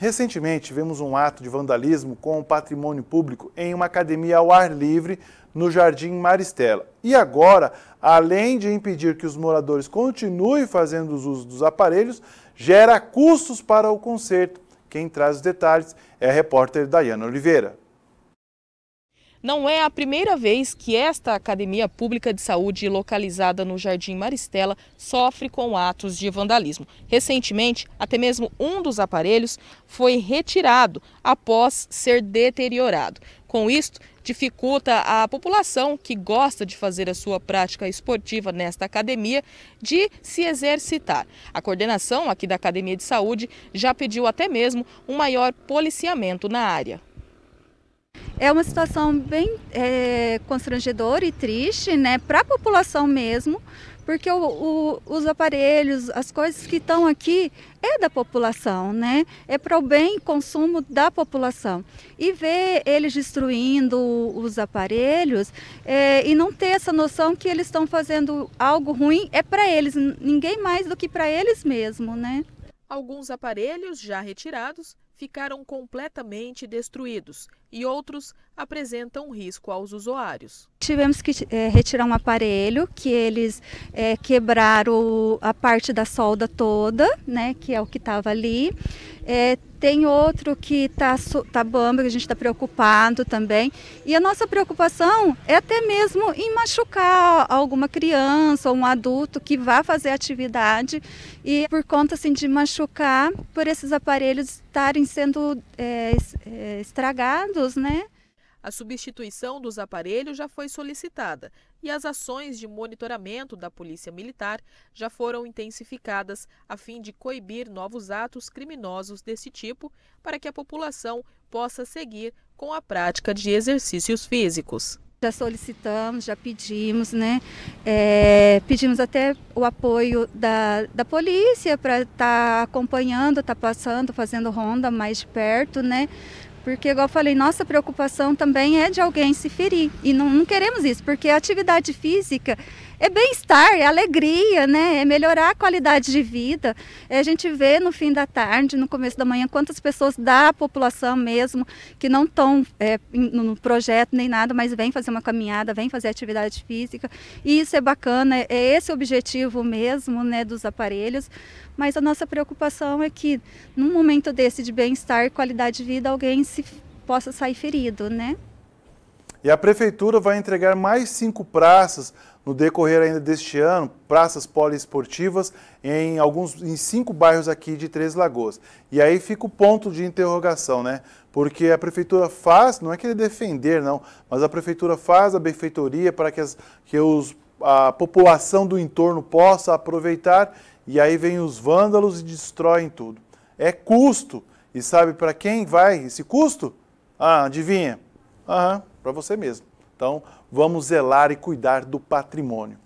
Recentemente, vemos um ato de vandalismo com o patrimônio público em uma academia ao ar livre no Jardim Maristela. E agora, além de impedir que os moradores continuem fazendo uso dos aparelhos, gera custos para o conserto. Quem traz os detalhes é a repórter Dayana Oliveira. Não é a primeira vez que esta academia pública de saúde, localizada no Jardim Maristela, sofre com atos de vandalismo. Recentemente, até mesmo um dos aparelhos foi retirado após ser deteriorado. Com isto, dificulta a população que gosta de fazer a sua prática esportiva nesta academia de se exercitar. A coordenação aqui da Academia de Saúde já pediu até mesmo um maior policiamento na área. É uma situação bem é, constrangedora e triste, né, para a população mesmo, porque o, o, os aparelhos, as coisas que estão aqui é da população, né? É para o bem consumo da população. E ver eles destruindo os aparelhos é, e não ter essa noção que eles estão fazendo algo ruim é para eles, ninguém mais do que para eles mesmo, né? Alguns aparelhos já retirados ficaram completamente destruídos e outros apresentam risco aos usuários. Tivemos que é, retirar um aparelho que eles é, quebraram a parte da solda toda, né, que é o que estava ali. É, tem outro que está tá que tá a gente está preocupado também. E a nossa preocupação é até mesmo em machucar alguma criança ou um adulto que vá fazer atividade e por conta assim, de machucar, por esses aparelhos estarem sendo é, é estragados, né? A substituição dos aparelhos já foi solicitada e as ações de monitoramento da Polícia Militar já foram intensificadas a fim de coibir novos atos criminosos desse tipo para que a população possa seguir com a prática de exercícios físicos. Já solicitamos, já pedimos, né? É, pedimos até o apoio da, da polícia para estar tá acompanhando, estar tá passando, fazendo ronda mais perto, né? Porque, igual eu falei, nossa preocupação também é de alguém se ferir. E não, não queremos isso, porque a atividade física é bem-estar, é alegria, né? É melhorar a qualidade de vida. É, a gente vê no fim da tarde, no começo da manhã, quantas pessoas da população mesmo, que não estão é, no projeto nem nada, mas vem fazer uma caminhada, vem fazer atividade física. E isso é bacana, é, é esse o objetivo mesmo, né, dos aparelhos. Mas a nossa preocupação é que, num momento desse de bem-estar e qualidade de vida, alguém se se possa sair ferido, né? E a prefeitura vai entregar mais cinco praças no decorrer ainda deste ano, praças poliesportivas em alguns em cinco bairros aqui de Três Lagoas. E aí fica o ponto de interrogação, né? Porque a prefeitura faz, não é querer defender, não, mas a prefeitura faz a benfeitoria para que, as, que os, a população do entorno possa aproveitar e aí vem os vândalos e destroem tudo. É custo e sabe para quem vai esse custo? Ah, adivinha? Aham, para você mesmo. Então, vamos zelar e cuidar do patrimônio.